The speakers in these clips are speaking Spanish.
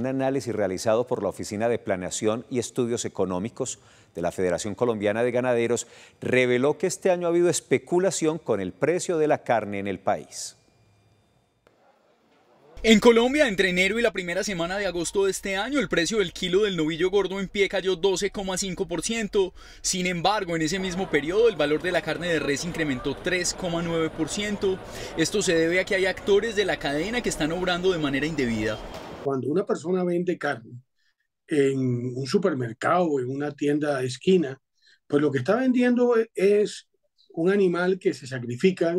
un análisis realizado por la Oficina de Planeación y Estudios Económicos de la Federación Colombiana de Ganaderos reveló que este año ha habido especulación con el precio de la carne en el país. En Colombia, entre enero y la primera semana de agosto de este año, el precio del kilo del novillo gordo en pie cayó 12,5%. Sin embargo, en ese mismo periodo, el valor de la carne de res incrementó 3,9%. Esto se debe a que hay actores de la cadena que están obrando de manera indebida. Cuando una persona vende carne en un supermercado o en una tienda de esquina, pues lo que está vendiendo es un animal que se sacrifica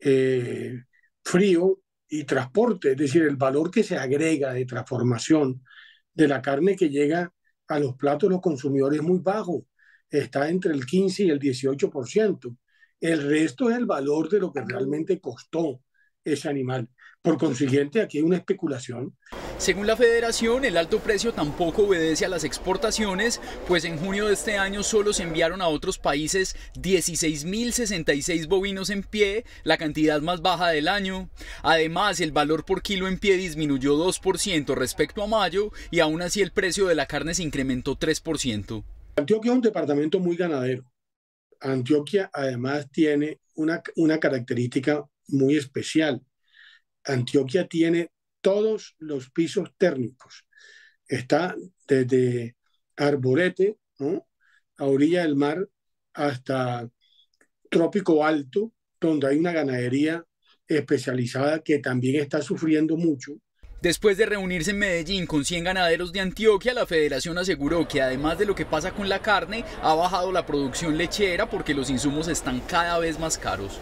eh, frío y transporte, es decir, el valor que se agrega de transformación de la carne que llega a los platos de los consumidores es muy bajo, está entre el 15 y el 18%. El resto es el valor de lo que realmente costó ese animal. Por consiguiente, aquí hay una especulación según la federación, el alto precio tampoco obedece a las exportaciones, pues en junio de este año solo se enviaron a otros países 16.066 bovinos en pie, la cantidad más baja del año. Además, el valor por kilo en pie disminuyó 2% respecto a mayo y aún así el precio de la carne se incrementó 3%. Antioquia es un departamento muy ganadero. Antioquia además tiene una, una característica muy especial. Antioquia tiene todos los pisos térmicos. Está desde Arborete, ¿no? a orilla del mar, hasta Trópico Alto, donde hay una ganadería especializada que también está sufriendo mucho. Después de reunirse en Medellín con 100 ganaderos de Antioquia, la federación aseguró que además de lo que pasa con la carne, ha bajado la producción lechera porque los insumos están cada vez más caros.